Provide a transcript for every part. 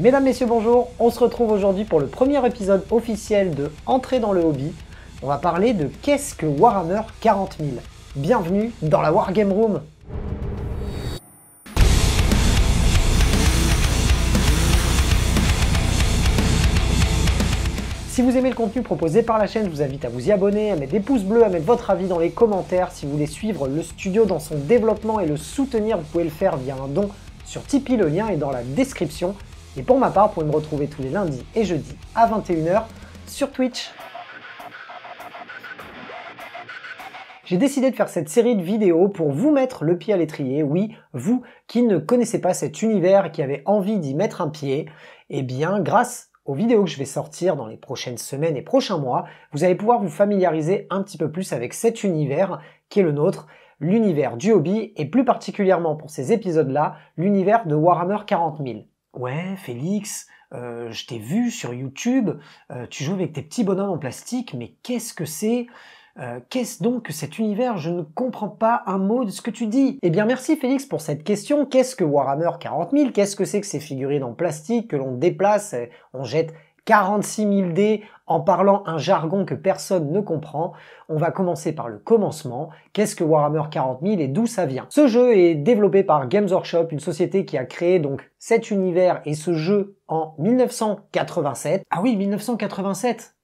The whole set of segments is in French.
Mesdames, Messieurs, bonjour. On se retrouve aujourd'hui pour le premier épisode officiel de Entrer dans le hobby. On va parler de qu'est-ce que Warhammer 40 000. Bienvenue dans la Wargame Room. Si vous aimez le contenu proposé par la chaîne, je vous invite à vous y abonner, à mettre des pouces bleus, à mettre votre avis dans les commentaires. Si vous voulez suivre le studio dans son développement et le soutenir, vous pouvez le faire via un don sur Tipeee, le lien est dans la description. Et pour ma part, vous pouvez me retrouver tous les lundis et jeudis à 21h sur Twitch. J'ai décidé de faire cette série de vidéos pour vous mettre le pied à l'étrier. Oui, vous qui ne connaissez pas cet univers, et qui avez envie d'y mettre un pied, eh bien, grâce aux vidéos que je vais sortir dans les prochaines semaines et prochains mois, vous allez pouvoir vous familiariser un petit peu plus avec cet univers qui est le nôtre, l'univers du hobby et plus particulièrement pour ces épisodes-là, l'univers de Warhammer 40 Ouais, Félix, euh, je t'ai vu sur YouTube, euh, tu joues avec tes petits bonhommes en plastique, mais qu'est-ce que c'est euh, Qu'est-ce donc que cet univers Je ne comprends pas un mot de ce que tu dis. Eh bien merci Félix pour cette question. Qu'est-ce que Warhammer 40 000 Qu'est-ce que c'est que ces figurines en plastique que l'on déplace On jette 46 000 dés, en parlant un jargon que personne ne comprend. On va commencer par le commencement. Qu'est-ce que Warhammer 40 et d'où ça vient Ce jeu est développé par Games Workshop, une société qui a créé donc cet univers et ce jeu en 1987. Ah oui, 1987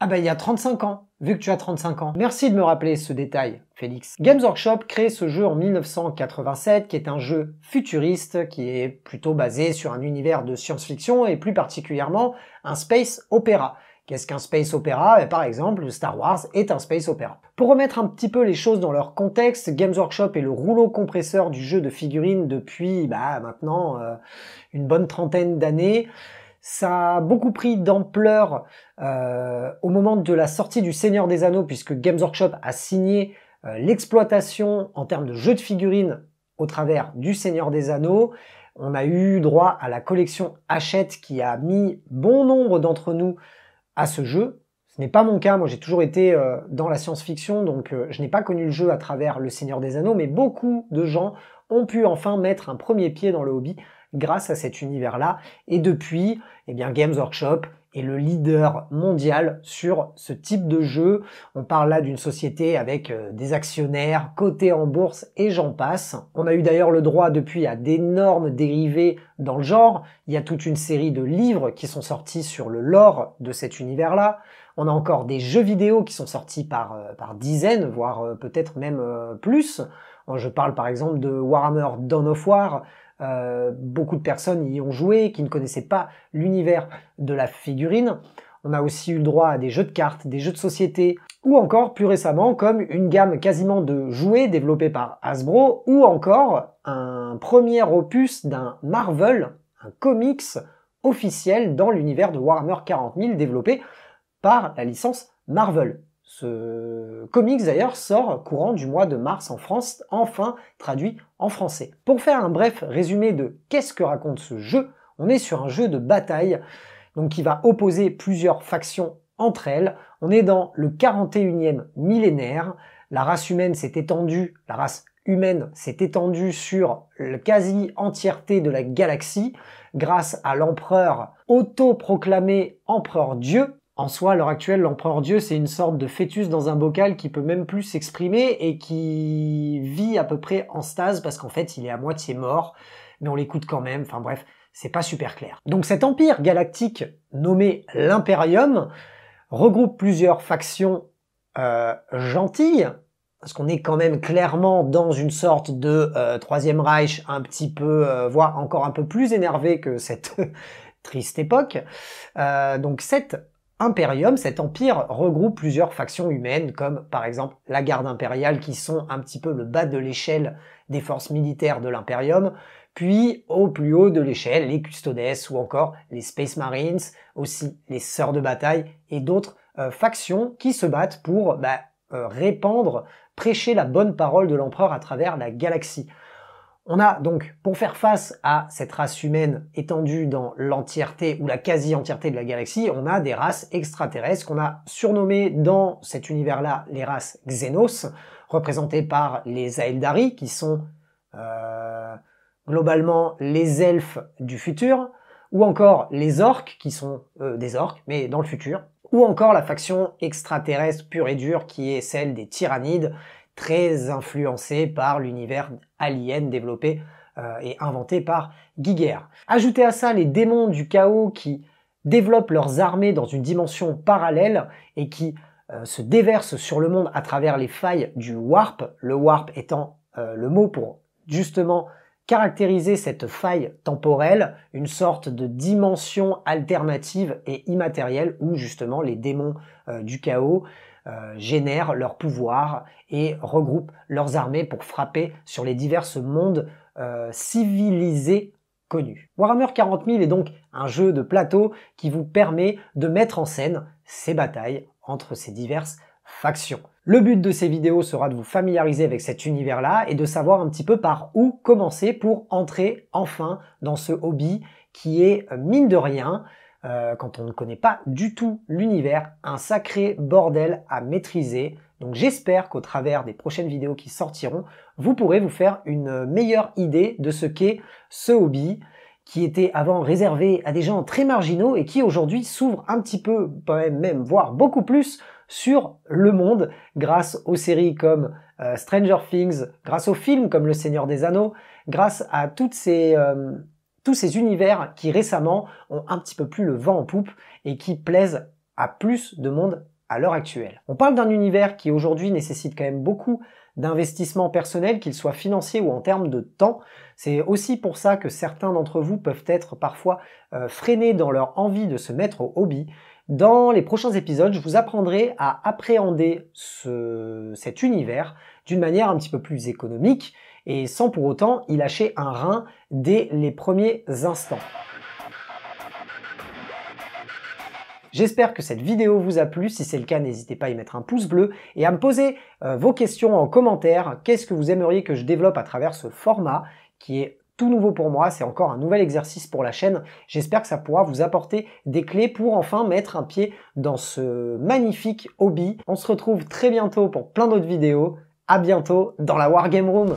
Ah bah il y a 35 ans, vu que tu as 35 ans. Merci de me rappeler ce détail, Félix. Games Workshop crée ce jeu en 1987, qui est un jeu futuriste, qui est plutôt basé sur un univers de science-fiction et plus particulièrement un space opéra. Qu'est-ce qu'un space opéra eh, Par exemple, Star Wars est un space opéra. Pour remettre un petit peu les choses dans leur contexte, Games Workshop est le rouleau compresseur du jeu de figurines depuis bah, maintenant euh, une bonne trentaine d'années. Ça a beaucoup pris d'ampleur euh, au moment de la sortie du Seigneur des Anneaux, puisque Games Workshop a signé euh, l'exploitation en termes de jeu de figurines au travers du Seigneur des Anneaux. On a eu droit à la collection Hachette qui a mis bon nombre d'entre nous à ce jeu. Ce n'est pas mon cas, moi j'ai toujours été euh, dans la science-fiction, donc euh, je n'ai pas connu le jeu à travers Le Seigneur des Anneaux, mais beaucoup de gens ont pu enfin mettre un premier pied dans le hobby grâce à cet univers-là. Et depuis, eh bien, Games Workshop, le leader mondial sur ce type de jeu. On parle là d'une société avec euh, des actionnaires cotés en bourse et j'en passe. On a eu d'ailleurs le droit depuis à d'énormes dérivés dans le genre. Il y a toute une série de livres qui sont sortis sur le lore de cet univers-là. On a encore des jeux vidéo qui sont sortis par, euh, par dizaines, voire euh, peut-être même plus. Je parle par exemple de Warhammer Dawn of War, euh, beaucoup de personnes y ont joué, qui ne connaissaient pas l'univers de la figurine. On a aussi eu le droit à des jeux de cartes, des jeux de société, ou encore plus récemment comme une gamme quasiment de jouets développés par Hasbro, ou encore un premier opus d'un Marvel, un comics officiel dans l'univers de Warhammer 40 000 développé par la licence Marvel. Ce comics d'ailleurs sort courant du mois de mars en France, enfin traduit en français. Pour faire un bref résumé de qu'est-ce que raconte ce jeu, on est sur un jeu de bataille donc qui va opposer plusieurs factions entre elles. On est dans le 41e millénaire, la race humaine s'est étendue, la race humaine s'est étendue sur la quasi-entièreté de la galaxie grâce à l'empereur autoproclamé empereur Dieu en soi, à l'heure actuelle, l'empereur Dieu, c'est une sorte de fœtus dans un bocal qui peut même plus s'exprimer et qui vit à peu près en stase parce qu'en fait, il est à moitié mort, mais on l'écoute quand même. Enfin bref, c'est pas super clair. Donc cet empire galactique nommé l'Imperium regroupe plusieurs factions euh, gentilles, parce qu'on est quand même clairement dans une sorte de euh, Troisième Reich un petit peu, euh, voire encore un peu plus énervé que cette triste époque. Euh, donc cette cet empire regroupe plusieurs factions humaines, comme par exemple la garde impériale, qui sont un petit peu le bas de l'échelle des forces militaires de l'impérium, puis au plus haut de l'échelle, les custodes ou encore les Space Marines, aussi les sœurs de bataille et d'autres euh, factions qui se battent pour bah, euh, répandre, prêcher la bonne parole de l'empereur à travers la galaxie. On a donc, pour faire face à cette race humaine étendue dans l'entièreté ou la quasi-entièreté de la galaxie, on a des races extraterrestres qu'on a surnommées dans cet univers-là les races Xenos, représentées par les Aeldari, qui sont euh, globalement les elfes du futur, ou encore les orques, qui sont euh, des orques, mais dans le futur, ou encore la faction extraterrestre pure et dure qui est celle des tyrannides, très influencé par l'univers alien développé euh, et inventé par Giger. Ajoutez à ça les démons du chaos qui développent leurs armées dans une dimension parallèle et qui euh, se déversent sur le monde à travers les failles du warp, le warp étant euh, le mot pour justement caractériser cette faille temporelle, une sorte de dimension alternative et immatérielle où justement les démons du chaos euh, génèrent leur pouvoir et regroupent leurs armées pour frapper sur les diverses mondes euh, civilisés connus. Warhammer 40 000 est donc un jeu de plateau qui vous permet de mettre en scène ces batailles entre ces diverses factions. Le but de ces vidéos sera de vous familiariser avec cet univers-là et de savoir un petit peu par où commencer pour entrer enfin dans ce hobby qui est, euh, mine de rien, euh, quand on ne connaît pas du tout l'univers, un sacré bordel à maîtriser. Donc j'espère qu'au travers des prochaines vidéos qui sortiront, vous pourrez vous faire une meilleure idée de ce qu'est ce hobby qui était avant réservé à des gens très marginaux et qui aujourd'hui s'ouvre un petit peu, même voire beaucoup plus, sur le monde grâce aux séries comme euh, Stranger Things, grâce aux films comme Le Seigneur des Anneaux, grâce à toutes ces... Euh, tous ces univers qui récemment ont un petit peu plus le vent en poupe et qui plaisent à plus de monde à l'heure actuelle. On parle d'un univers qui aujourd'hui nécessite quand même beaucoup d'investissement personnels, qu'il soient financiers ou en termes de temps. C'est aussi pour ça que certains d'entre vous peuvent être parfois euh, freinés dans leur envie de se mettre au hobby dans les prochains épisodes, je vous apprendrai à appréhender cet univers d'une manière un petit peu plus économique et sans pour autant y lâcher un rein dès les premiers instants. J'espère que cette vidéo vous a plu. Si c'est le cas, n'hésitez pas à y mettre un pouce bleu et à me poser euh, vos questions en commentaire. Qu'est-ce que vous aimeriez que je développe à travers ce format qui est tout nouveau pour moi, c'est encore un nouvel exercice pour la chaîne. J'espère que ça pourra vous apporter des clés pour enfin mettre un pied dans ce magnifique hobby. On se retrouve très bientôt pour plein d'autres vidéos. À bientôt dans la Wargame Room.